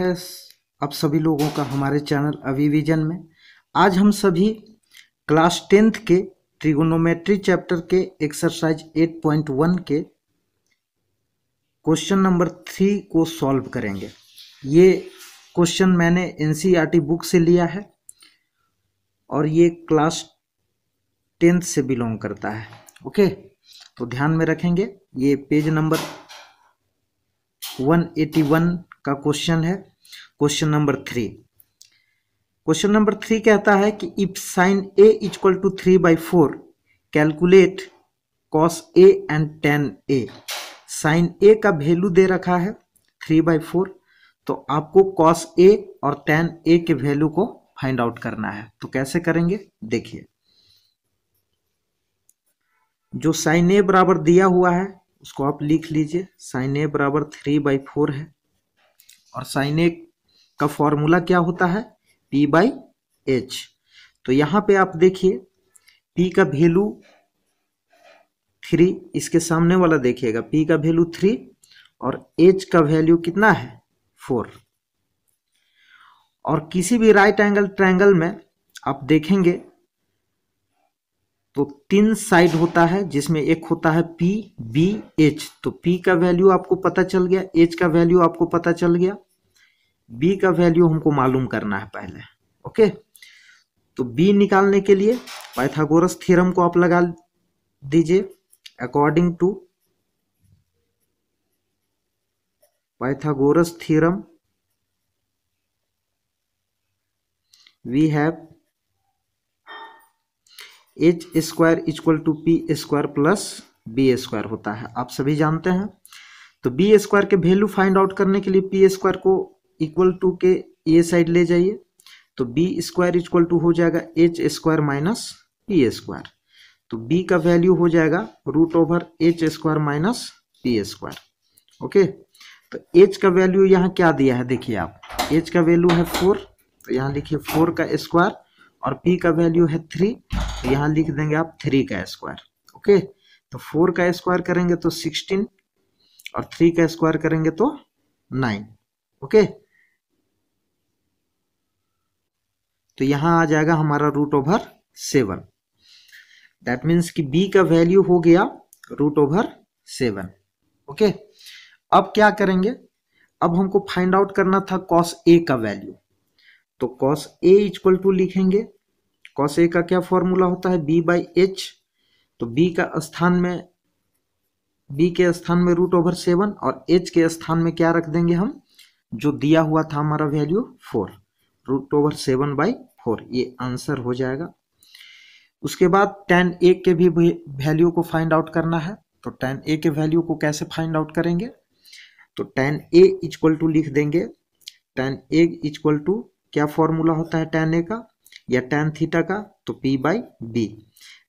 है आप सभी लोगों का हमारे चैनल अविविजन में आज हम सभी क्लास टेंथ के ट्रिगोनोमेट्री चैप्टर के एक्सरसाइज 8.1 के क्वेश्चन नंबर थ्री को सॉल्व करेंगे ये क्वेश्चन मैंने एनसीईआरटी e बुक से लिया है और ये क्लास टेंथ से बिलोंग करता है ओके तो ध्यान में रखेंगे ये पेज नंबर 181 का क्वेश्चन है question number three question number three कहता है कि if sine A equal to three by four calculate cos A and tan A sine A का वैल्यू दे रखा है थ्री बाई फोर तो आपको कॉस ए और टेन ए के वैल्यू को फाइंड आउट करना है तो कैसे करेंगे देखिए जो साइन ए बराबर दिया हुआ है उसको आप लिख लीजिए साइन ए बराबर थ्री बाई फोर है और साइन ए का फॉर्मूला क्या होता है पी बाई एच तो यहाँ पे आप देखिए पी का वैल्यू थ्री इसके सामने वाला देखिएगा पी का वैल्यू थ्री और एच का वैल्यू कितना है फोर और किसी भी राइट एंगल ट्रायंगल में आप देखेंगे तो तीन साइड होता है जिसमें एक होता है पी बी एच तो पी का वैल्यू आपको पता चल गया एच का वैल्यू आपको पता चल गया बी का वैल्यू हमको मालूम करना है पहले ओके तो बी निकालने के लिए पाइथागोरस थ्योरम को आप लगा दीजिए according to Pythagoras theorem we have H square equal to P square plus B square होता है आप सभी जानते हैं तो बी स्क्वायर के वैल्यू फाइंड आउट करने के लिए पी स्क्वायर को इक्वल टू के ए साइड ले जाइए तो बी स्क्वायर इक्वल टू हो जाएगा H square minus P square तो बी का वैल्यू हो जाएगा root over H square minus P square okay तो एच का वैल्यू यहाँ क्या दिया है देखिए आप एच का वैल्यू है फोर तो यहाँ लिखिए फोर का स्क्वायर और पी का वैल्यू है थ्री तो यहाँ लिख देंगे आप थ्री का स्क्वायर ओके तो फोर का स्क्वायर करेंगे तो सिक्सटीन और थ्री का स्क्वायर करेंगे तो नाइन ओके तो यहां आ जाएगा हमारा root over seven that means कि बी का वैल्यू हो गया रूट ओवर सेवन ओके अब क्या करेंगे अब हमको फाइंड आउट करना था कॉस ए का वैल्यू तो कॉस ए इक्वल टू लिखेंगे कॉस ए का क्या फॉर्मूला होता है बी बाई एच तो बी का स्थान में बी के स्थान में रूट ओवर सेवन और एच के स्थान में क्या रख देंगे हम जो दिया हुआ था हमारा value four root over seven by four ये आंसर हो जाएगा उसके बाद टेन ए के भी वैल्यू को फाइंड आउट करना है तो टेन ए के वैल्यू को कैसे फाइंड आउट करेंगे तो टेन ए इक्वल टू लिख देंगे टेन ए इक्वल टू क्या फॉर्मूला होता है टेन ए का या टेन थीटा का तो P by B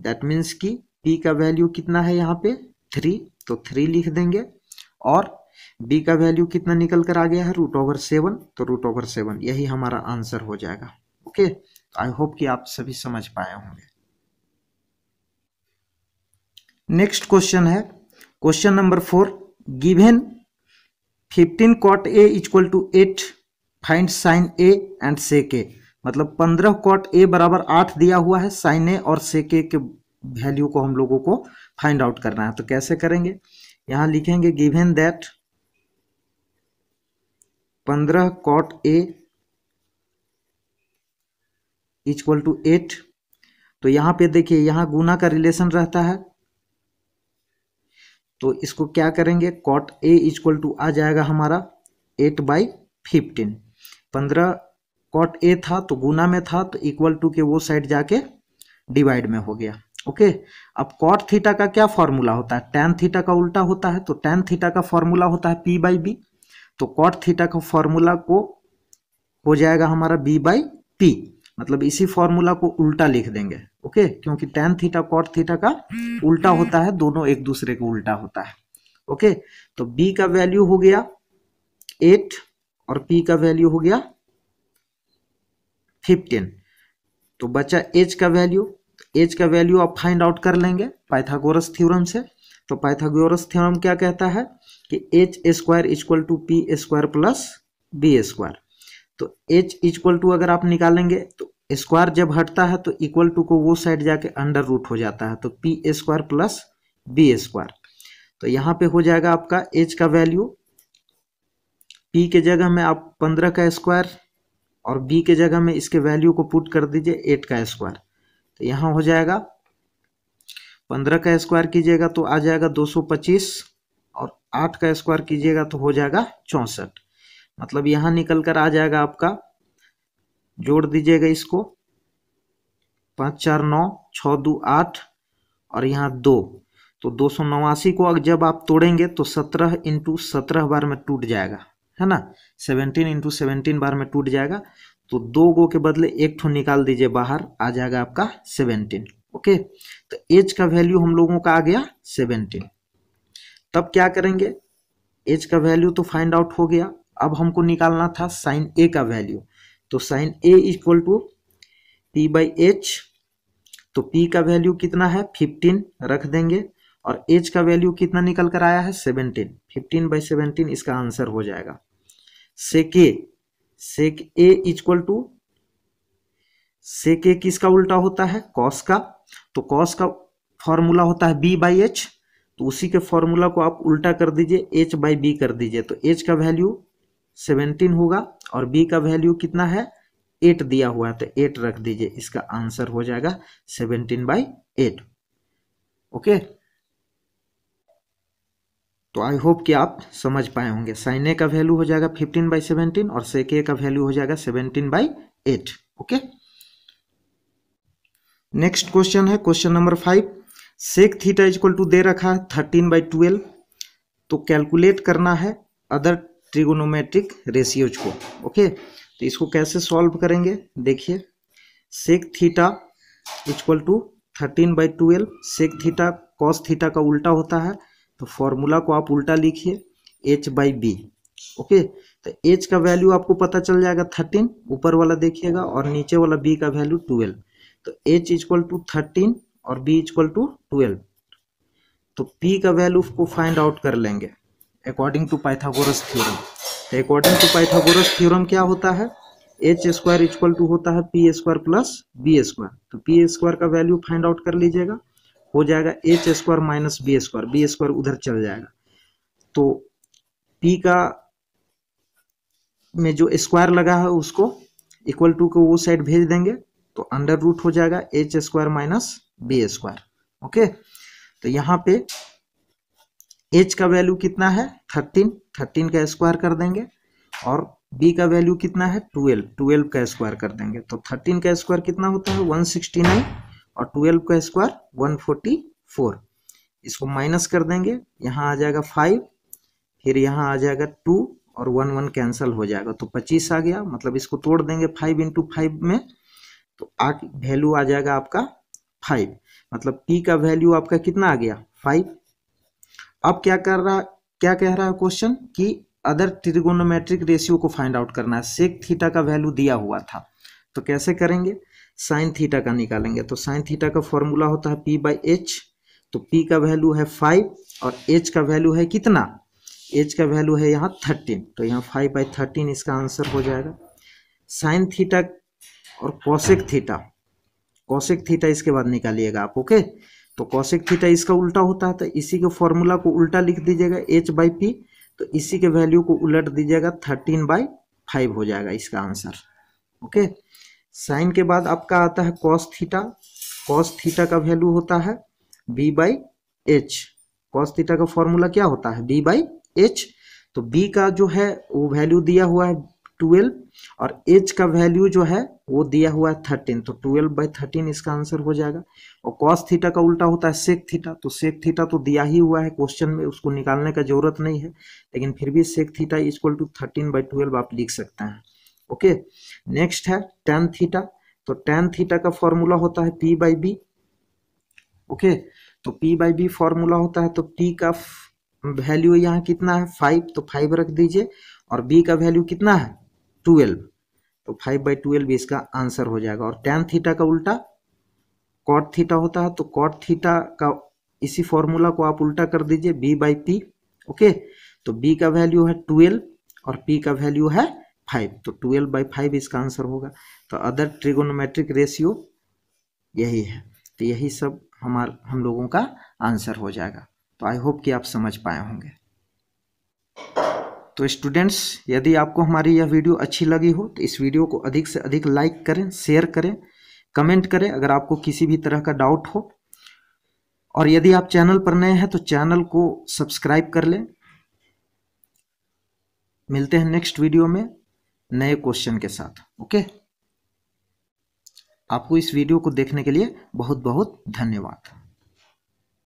that means कि पी का वैल्यू कितना है यहाँ पे थ्री तो थ्री लिख देंगे और बी का वैल्यू कितना निकल कर आ गया है रूट ओवर सेवन तो रूट ओवर सेवन यही हमारा आंसर हो जाएगा ओके आई होप कि आप सभी समझ पाए होंगे नेक्स्ट क्वेश्चन है question number four given fifteen cot A equal to eight find sine A and sec मतलब पंद्रह कॉट ए बराबर आठ दिया हुआ है साइन ए और से के वैल्यू को हम लोगों को फाइंड आउट करना है तो कैसे करेंगे यहां लिखेंगे गिवेन दैट पंद्रह cot A equal to eight तो यहाँ पे देखिए यहाँ गुना का रिलेशन रहता है तो इसको क्या करेंगे कॉट ए इक्वल टू आ जाएगा हमारा एट बाई फिफ्टीन पंद्रह कॉट ए था तो गुना में था तो इक्वल टू के वो साइड जाके डिवाइड में हो गया ओके अब कॉट थीटा का क्या फॉर्मूला होता है टेन थीटा का उल्टा होता है तो टेन थीटा का फॉर्मूला होता है पी बाई बी तो कॉट थीटा का फॉर्मूला को हो जाएगा हमारा बी बाई पी मतलब इसी फॉर्मूला को उल्टा लिख देंगे ओके क्योंकि टेन थीटा कॉट थीटा का उल्टा होता है दोनों एक दूसरे का उल्टा होता है ओके तो बी का वैल्यू हो गया एट और पी का वैल्यू हो गया फिफ्टीन तो बचा एच का वैल्यू एच का वैल्यू आप फाइंड आउट कर लेंगे पाइथागोरस थ्योरम से तो पाइथागोरस थ्योरम क्या कहता है कि H square equal to P square plus B square तो एच इक्वल टू अगर आप निकालेंगे तो स्क्वायर जब हटता है तो इक्वल टू को वो साइड जाके अंडर रूट हो जाता है तो P square plus B square तो यहाँ पे हो जाएगा आपका एच का वैल्यू पी के जगह में आप पंद्रह का स्क्वायर और बी के जगह में इसके वैल्यू को पुट कर दीजिए एट का स्क्वायर तो यहाँ हो जाएगा पंद्रह का स्क्वायर कीजिएगा तो आ जाएगा दो सौ पच्चीस और आठ का स्क्वायर कीजिएगा तो हो जाएगा चौंसठ मतलब यहां निकल कर आ जाएगा आपका जोड़ दीजिएगा इसको पाँच चार नौ छ दो आठ और यहाँ दो तो दो सौ नवासी को जब आप तोड़ेंगे तो सत्रह इंटू सत्रह बार में टूट जाएगा है ना सेवनटीन इंटू सेवनटीन बार में टूट जाएगा तो दो गो के बदले एक ठो निकाल दीजिए बाहर आ जाएगा आपका सेवनटीन ओके तो एज का वैल्यू हम लोगों का आ गया सेवनटीन तब क्या करेंगे एज का वैल्यू तो फाइंड आउट हो गया अब हमको निकालना था साइन ए का वैल्यू तो sine A equal to P by H तो पी का वैल्यू कितना है फिफ्टीन रख देंगे और एच का वैल्यू कितना निकल कर आया है सेवनटीन फिफ्टीन बाई सेवनटीन इसका आंसर हो जाएगा सेक ए सेक ए इक्वल टू सेक ए किसका उल्टा होता है कॉस का तो कॉस का फॉर्मूला होता है बी बाई एच तो उसी के फॉर्मूला को आप उल्टा कर दीजिए एच बाई बी कर दीजिए तो एच का वैल्यू सेवेंटीन होगा और बी का वैल्यू कितना है एट दिया हुआ है तो एट रख दीजिए इसका आंसर हो जाएगा सेवनटीन बाई एट ओके तो आई होप कि आप समझ पाए होंगे साइन ए का वैल्यू हो जाएगा फिफ्टीन बाई सेवेंटीन और सेक ए का वैल्यू हो जाएगा seventeen by eight okay next question है question number five sec theta equal to दे रखा है थर्टीन बाई ट्वेल्व तो कैलकुलेट करना है अदर ट्रिगोनोमेट्रिक रेशियोज को ओके तो इसको कैसे सॉल्व करेंगे देखिए sec theta equal to thirteen by twelve sec theta cos theta का उल्टा होता है तो फॉर्मूला को आप उल्टा लिखिए एच बाई बी ओके तो एच का वैल्यू आपको पता चल जाएगा थर्टीन ऊपर वाला देखिएगा और नीचे वाला बी का वैल्यू ट्वेल्व तो एच इक्वल टू थर्टीन और बी इक्वल टू ट्वेल्व तो पी का वैल्यू को फाइंड आउट कर लेंगे अकॉर्डिंग टू पाइथागोरस थ्योरम तो अकॉर्डिंग टू पाइथागोरस थ्योरम क्या होता है एच स्क्वायर इक्वल टू होता है P square plus B square तो पी स्क्वायर का वैल्यू फाइंड आउट कर लीजिएगा हो जाएगा H square minus B square B square उधर चल जाएगा तो पी का में जो स्क्वायर लगा है उसको इक्वल टू को वो साइड भेज देंगे तो अंडर रूट हो जाएगा H square minus B square okay तो यहाँ पे एच का वैल्यू कितना है थर्टीन थर्टीन का स्क्वायर कर देंगे और बी का वैल्यू कितना है ट्वेल्व ट्वेल्व का स्क्वायर कर देंगे तो थर्टीन का स्क्वायर कितना होता है वन सिक्सटी नाइन और ट्वेल्व का स्क्वायर वन फोर्टी फोर इसको माइनस कर देंगे यहाँ आ जाएगा फाइव फिर यहाँ आ जाएगा टू और वन वन कैंसिल हो जाएगा तो पच्चीस आ गया मतलब इसको तोड़ देंगे फाइव इंटू फाइव में तो आ वैल्यू आ जाएगा आपका फाइव मतलब पी का वैल्यू आपका कितना आ गया फाइव अब क्या कर रहा क्या कह रहा है क्वेश्चन कि अदर त्रिगोनोमेट्रिक रेशियो को फाइंड आउट करना है सेक थीटा का वैल्यू दिया हुआ था तो कैसे करेंगे साइन थीटा का निकालेंगे तो साइन थीटा का फॉर्मूला होता है पी बाई एच तो पी का वैल्यू है फाइव और एच का वैल्यू है कितना एच का वैल्यू है यहाँ थर्टीन तो यहाँ फाइव बाई थर्टीन इसका आंसर हो जाएगा साइन थीटा और कौशिक थीटा कौशिक थीटा इसके बाद निकालिएगा आप ओके okay? तो कौशिक थीटा इसका उल्टा होता है तो इसी के फॉर्मूला को उल्टा लिख दीजिएगा एच बाई पी तो इसी के वैल्यू को उलट दीजिएगा थर्टीन बाई फाइव हो जाएगा इसका आंसर ओके साइन के बाद आपका आता है कॉस थीटा कॉस थीटा का वैल्यू होता है B by H cos theta का फॉर्मूला क्या होता है बी बाई एच तो बी का जो है वो वैल्यू दिया हुआ है ट्वेल्व और एच का वैल्यू जो है वो दिया हुआ है थर्टीन तो ट्वेल्व बाई थर्टीन इसका आंसर हो जाएगा और कॉस थीटा का उल्टा होता है सेक थीटा तो सेक थीटा तो दिया ही हुआ है क्वेश्चन में उसको निकालने का जरूरत नहीं है लेकिन फिर भी sec theta equal to thirteen by twelve आप लिख सकते हैं ओके नेक्स्ट है टेन थीटा तो टेन थीटा का फॉर्मूला होता है पी बाई बी ओके तो पी बाई बी फॉर्मूला होता है तो पी का वैल्यू यहाँ कितना है फाइव तो फाइव रख दीजिए और बी का वैल्यू कितना है ट्वेल्व तो फाइव बाई ट्वेल्व इसका आंसर हो जाएगा और टेन थीटा का उल्टा कॉट थीटा होता है तो कॉट थीटा का इसी फॉर्मूला को आप उल्टा कर दीजिए बी बाई पी ओके तो बी का वैल्यू है ट्वेल्व और पी का वैल्यू है फाइव तो ट्वेल्व बाई फाइव इसका आंसर होगा तो अदर ट्रिगोनोमेट्रिक रेशियो यही है तो यही सब हमार हम लोगों का आंसर हो जाएगा तो आई होप कि आप समझ पाए होंगे तो स्टूडेंट्स यदि आपको हमारी यह वीडियो अच्छी लगी हो तो इस वीडियो को अधिक से अधिक लाइक करें शेयर करें कमेंट करें अगर आपको किसी भी तरह का डाउट हो और यदि आप चैनल पर नए हैं तो चैनल को सब्सक्राइब कर लें मिलते हैं नेक्स्ट वीडियो में नए क्वेश्चन के साथ ओके आपको इस वीडियो को देखने के लिए बहुत बहुत धन्यवाद